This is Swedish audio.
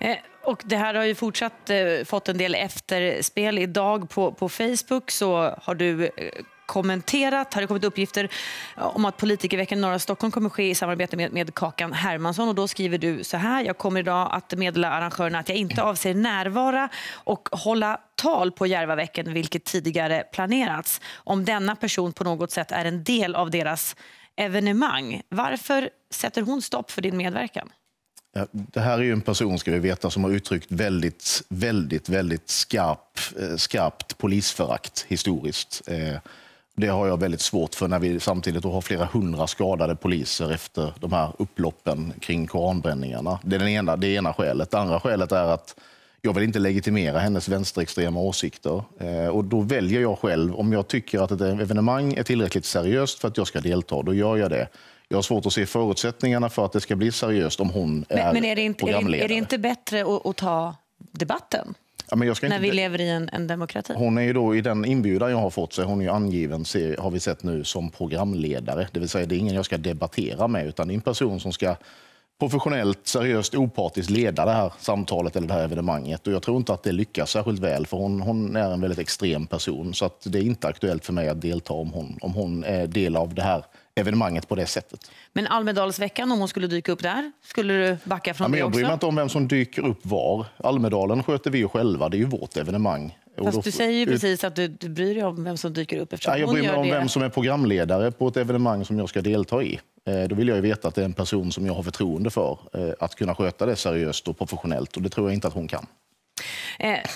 Eh, och det här har ju fortsatt eh, fått en del efterspel. Idag på, på Facebook så har du eh, kommenterat. Har det kommit uppgifter om att politikerveckan i norra Stockholm kommer ske i samarbete med, med Kakan Hermansson? Och då skriver du så här. Jag kommer idag att meddela arrangörerna att jag inte avser närvara och hålla tal på Järvaveckan, vilket tidigare planerats. Om denna person på något sätt är en del av deras evenemang. Varför sätter hon stopp för din medverkan? Det här är ju en person, ska vi veta, som har uttryckt väldigt, väldigt, väldigt skarp, eh, skarpt polisförakt historiskt. Eh, det har jag väldigt svårt för när vi samtidigt har flera hundra skadade poliser efter de här upploppen kring koranbränningarna. Det är den ena, det ena skälet. Det andra skälet är att jag vill inte legitimera hennes vänsterextrema åsikter. Eh, och då väljer jag själv, om jag tycker att ett evenemang är tillräckligt seriöst för att jag ska delta, då gör jag det. Jag har svårt att se förutsättningarna för att det ska bli seriöst om hon men, är Men är det inte, programledare. Men är det inte bättre att, att ta debatten? Ja, när vi lever i en, en, demokrati. Hon är ju då, i den inbjudan jag har fått, så är ju angiven, se, har vi sett nu, som programledare. Det vill säga, det är ingen jag ska debattera med, utan det är en person som ska professionellt, seriöst, opartiskt leda det här samtalet eller det här evenemanget. Och jag tror inte att det lyckas särskilt väl, för hon, hon är en väldigt extrem person. Så att det är inte aktuellt för mig att delta om hon, om hon är del av det här evenemanget på det sättet. Men Almedalsveckan, om hon skulle dyka upp där, skulle du backa från ja, men jag det också? Jag bryr mig inte om vem som dyker upp var. Almedalen sköter vi ju själva, det är ju vårt evenemang. Fast du säger ju precis att du, du bryr dig om vem som dyker upp. Eftersom jag bryr mig om det. vem som är programledare på ett evenemang som jag ska delta i. Eh, då vill jag ju veta att det är en person som jag har förtroende för eh, att kunna sköta det seriöst och professionellt. Och det tror jag inte att hon kan. Eh,